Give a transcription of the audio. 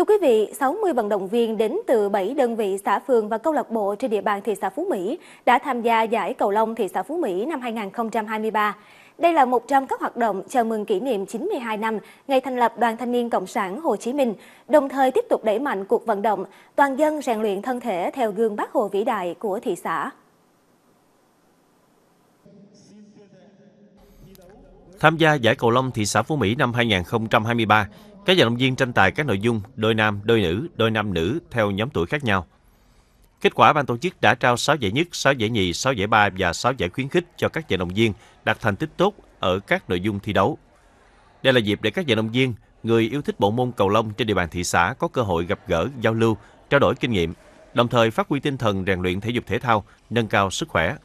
Thưa quý vị, 60 vận động viên đến từ 7 đơn vị xã phường và câu lạc bộ trên địa bàn thị xã Phú Mỹ đã tham gia giải cầu lông thị xã Phú Mỹ năm 2023. Đây là một trong các hoạt động chào mừng kỷ niệm 92 năm ngày thành lập Đoàn Thanh niên Cộng sản Hồ Chí Minh, đồng thời tiếp tục đẩy mạnh cuộc vận động toàn dân rèn luyện thân thể theo gương Bác Hồ vĩ đại của thị xã. Tham gia giải cầu lông thị xã Phú Mỹ năm 2023, các vận động viên tranh tài các nội dung đôi nam, đôi nữ, đôi nam nữ theo nhóm tuổi khác nhau. Kết quả ban tổ chức đã trao 6 giải nhất, 6 giải nhì, 6 giải ba và 6 giải khuyến khích cho các vận động viên đạt thành tích tốt ở các nội dung thi đấu. Đây là dịp để các vận động viên, người yêu thích bộ môn cầu lông trên địa bàn thị xã có cơ hội gặp gỡ, giao lưu, trao đổi kinh nghiệm, đồng thời phát huy tinh thần rèn luyện thể dục thể thao, nâng cao sức khỏe,